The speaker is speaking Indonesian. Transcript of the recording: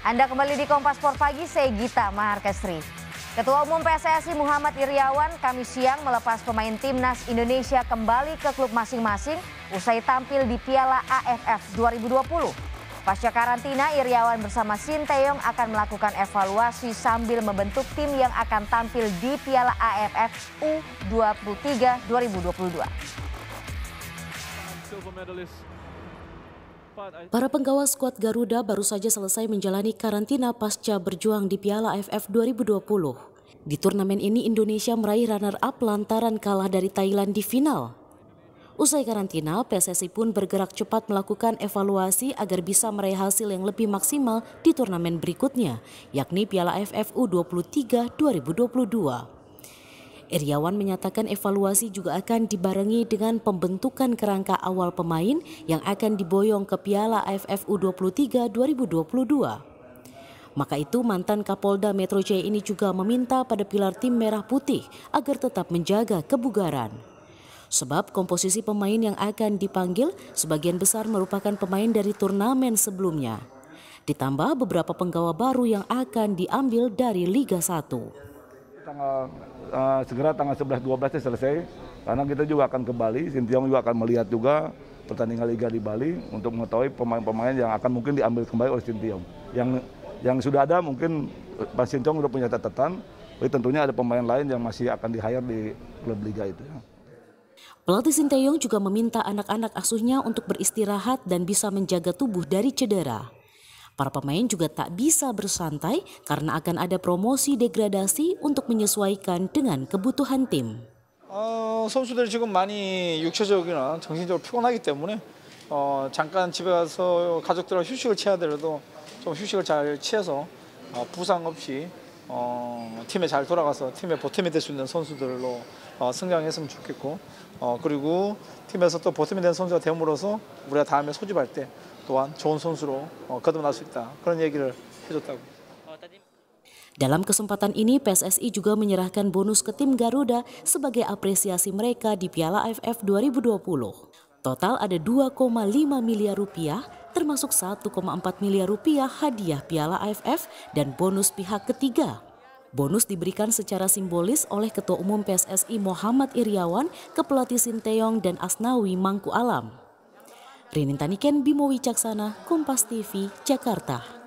Anda kembali di Kompas Sport Pagi, saya Gita Maharkestri. Ketua Umum PSSI Muhammad Iriawan kami siang melepas pemain timnas Indonesia kembali ke klub masing-masing usai tampil di Piala AFF 2020. Pasca karantina, Iriawan bersama Sinteyong akan melakukan evaluasi sambil membentuk tim yang akan tampil di Piala AFF U23 2022. Para penggawa skuad Garuda baru saja selesai menjalani karantina pasca berjuang di Piala AFF 2020. Di turnamen ini Indonesia meraih runner-up lantaran kalah dari Thailand di final. Usai karantina, PSSI pun bergerak cepat melakukan evaluasi agar bisa meraih hasil yang lebih maksimal di turnamen berikutnya, yakni Piala AFF U23 2022. Iriawan menyatakan evaluasi juga akan dibarengi dengan pembentukan kerangka awal pemain yang akan diboyong ke Piala AFF U23 2022. Maka itu mantan Kapolda Metro Jaya ini juga meminta pada pilar tim merah putih agar tetap menjaga kebugaran. Sebab komposisi pemain yang akan dipanggil sebagian besar merupakan pemain dari turnamen sebelumnya. Ditambah beberapa penggawa baru yang akan diambil dari Liga 1. Tanggal Eh, segera tanggal 11 12 selesai karena kita juga akan ke Bali, Sintiong juga akan melihat juga pertandingan liga di Bali untuk mengetahui pemain-pemain yang akan mungkin diambil kembali oleh Sintiong. Yang yang sudah ada mungkin Pak Sintiong sudah punya catatan, tapi tentunya ada pemain lain yang masih akan di-hire di klub liga itu. Pelatih Sinteyong juga meminta anak-anak asuhnya untuk beristirahat dan bisa menjaga tubuh dari cedera. Para pemain juga tak bisa bersantai karena akan ada promosi degradasi untuk menyesuaikan dengan kebutuhan tim. Uh, 어, 팀에 잘 돌아가서 팀의 보탬이 될수 있는 선수들로 어, 성장했으면 좋겠고 어, 그리고 팀에서 또 보탬이 된 선수가 됨으로써 우리가 다음에 소집할 때 또한 좋은 선수로 어, 거듭날 수 있다 그런 얘기를 해줬다고. Dalam kesempatan ini, PSSI juga menyerahkan bonus ke tim Garuda sebagai apresiasi mereka di Piala AFF 2020. Total ada 2,5 miliar rupiah termasuk 1,4 miliar rupiah hadiah Piala AFF dan bonus pihak ketiga. Bonus diberikan secara simbolis oleh Ketua Umum PSSI Muhammad Iriawan ke pelatih Sinteyong dan Asnawi Mangku Alam. Ken Bimo Wicaksana, Kompas TV, Jakarta.